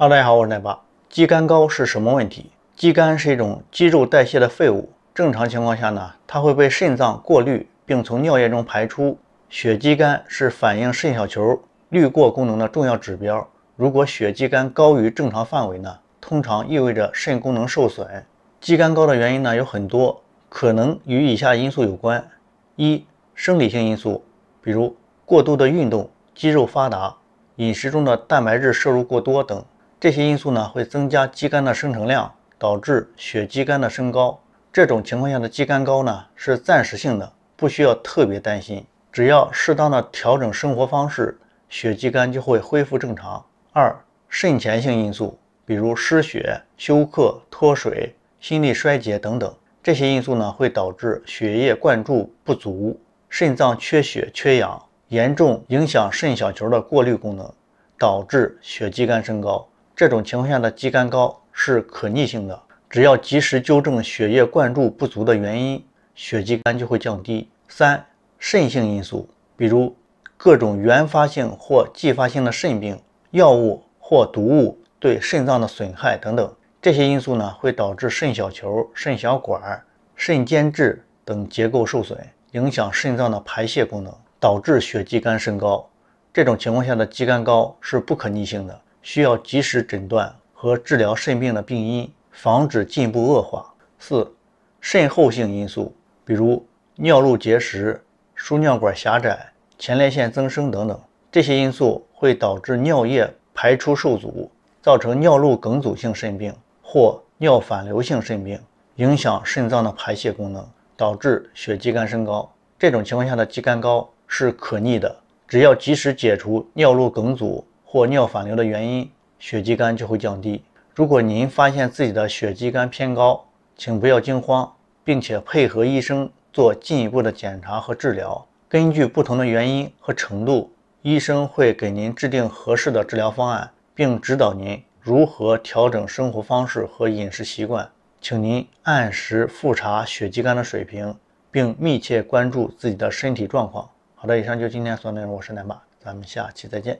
大家好，我是奶爸。肌酐高是什么问题？肌酐是一种肌肉代谢的废物，正常情况下呢，它会被肾脏过滤，并从尿液中排出。血肌酐是反映肾小球滤过功能的重要指标。如果血肌酐高于正常范围呢，通常意味着肾功能受损。肌酐高的原因呢有很多，可能与以下因素有关：一、生理性因素，比如过度的运动、肌肉发达、饮食中的蛋白质摄入过多等。这些因素呢会增加肌酐的生成量，导致血肌酐的升高。这种情况下的肌酐高呢是暂时性的，不需要特别担心，只要适当的调整生活方式，血肌酐就会恢复正常。二，肾前性因素，比如失血、休克、脱水、心力衰竭等等，这些因素呢会导致血液灌注不足，肾脏缺血缺氧，严重影响肾小球的过滤功能，导致血肌酐升高。这种情况下的肌酐高是可逆性的，只要及时纠正血液灌注不足的原因，血肌酐就会降低。三、肾性因素，比如各种原发性或继发性的肾病、药物或毒物对肾脏的损害等等，这些因素呢会导致肾小球、肾小管、肾间质等结构受损，影响肾脏的排泄功能，导致血肌酐升高。这种情况下的肌酐高是不可逆性的。需要及时诊断和治疗肾病的病因，防止进一步恶化。四、肾后性因素，比如尿路结石、输尿管狭窄、前列腺增生等等，这些因素会导致尿液排出受阻，造成尿路梗阻性肾病或尿反流性肾病，影响肾脏的排泄功能，导致血肌酐升高。这种情况下的肌酐高是可逆的，只要及时解除尿路梗阻。或尿反流的原因，血肌酐就会降低。如果您发现自己的血肌酐偏高，请不要惊慌，并且配合医生做进一步的检查和治疗。根据不同的原因和程度，医生会给您制定合适的治疗方案，并指导您如何调整生活方式和饮食习惯。请您按时复查血肌酐的水平，并密切关注自己的身体状况。好的，以上就今天所有内容。我是奶爸，咱们下期再见。